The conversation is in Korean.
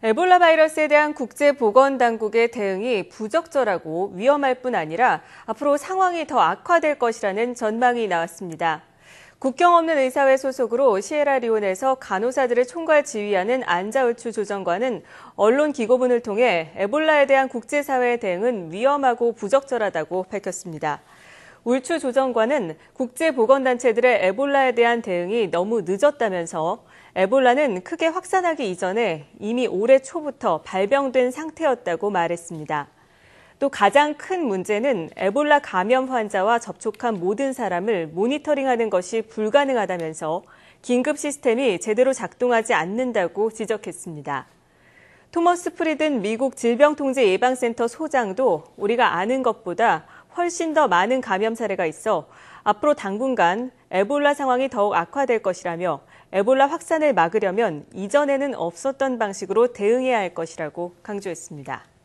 에볼라 바이러스에 대한 국제보건당국의 대응이 부적절하고 위험할 뿐 아니라 앞으로 상황이 더 악화될 것이라는 전망이 나왔습니다. 국경 없는 의사회 소속으로 시에라리온에서 간호사들을 총괄 지휘하는 안자우추 조정관은 언론 기고문을 통해 에볼라에 대한 국제사회의 대응은 위험하고 부적절하다고 밝혔습니다. 울추 조정관은 국제보건단체들의 에볼라에 대한 대응이 너무 늦었다면서 에볼라는 크게 확산하기 이전에 이미 올해 초부터 발병된 상태였다고 말했습니다. 또 가장 큰 문제는 에볼라 감염 환자와 접촉한 모든 사람을 모니터링하는 것이 불가능하다면서 긴급 시스템이 제대로 작동하지 않는다고 지적했습니다. 토머스 프리든 미국 질병통제예방센터 소장도 우리가 아는 것보다 훨씬 더 많은 감염 사례가 있어 앞으로 당분간 에볼라 상황이 더욱 악화될 것이라며 에볼라 확산을 막으려면 이전에는 없었던 방식으로 대응해야 할 것이라고 강조했습니다.